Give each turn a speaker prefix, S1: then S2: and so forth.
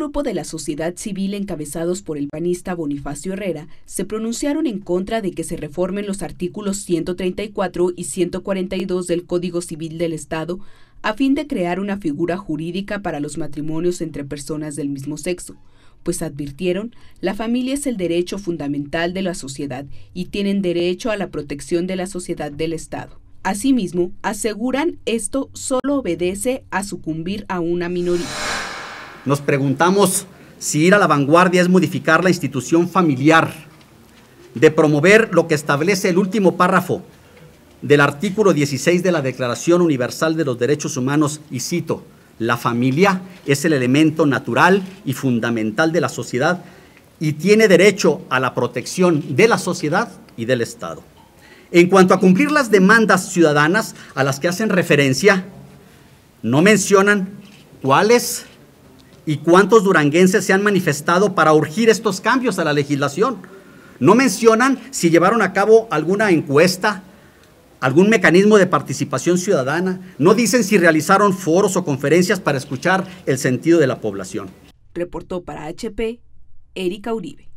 S1: grupo de la sociedad civil encabezados por el panista Bonifacio Herrera se pronunciaron en contra de que se reformen los artículos 134 y 142 del Código Civil del Estado a fin de crear una figura jurídica para los matrimonios entre personas del mismo sexo, pues advirtieron, la familia es el derecho fundamental de la sociedad y tienen derecho a la protección de la sociedad del Estado. Asimismo, aseguran esto solo obedece a sucumbir a una minoría.
S2: Nos preguntamos si ir a la vanguardia es modificar la institución familiar, de promover lo que establece el último párrafo del artículo 16 de la Declaración Universal de los Derechos Humanos, y cito, la familia es el elemento natural y fundamental de la sociedad y tiene derecho a la protección de la sociedad y del Estado. En cuanto a cumplir las demandas ciudadanas a las que hacen referencia, no mencionan cuáles y cuántos duranguenses se han manifestado para urgir estos cambios a la legislación. No mencionan si llevaron a cabo alguna encuesta, algún mecanismo de participación ciudadana. No dicen si realizaron foros o conferencias para escuchar el sentido de la población.
S3: Reportó para HP Erika Uribe.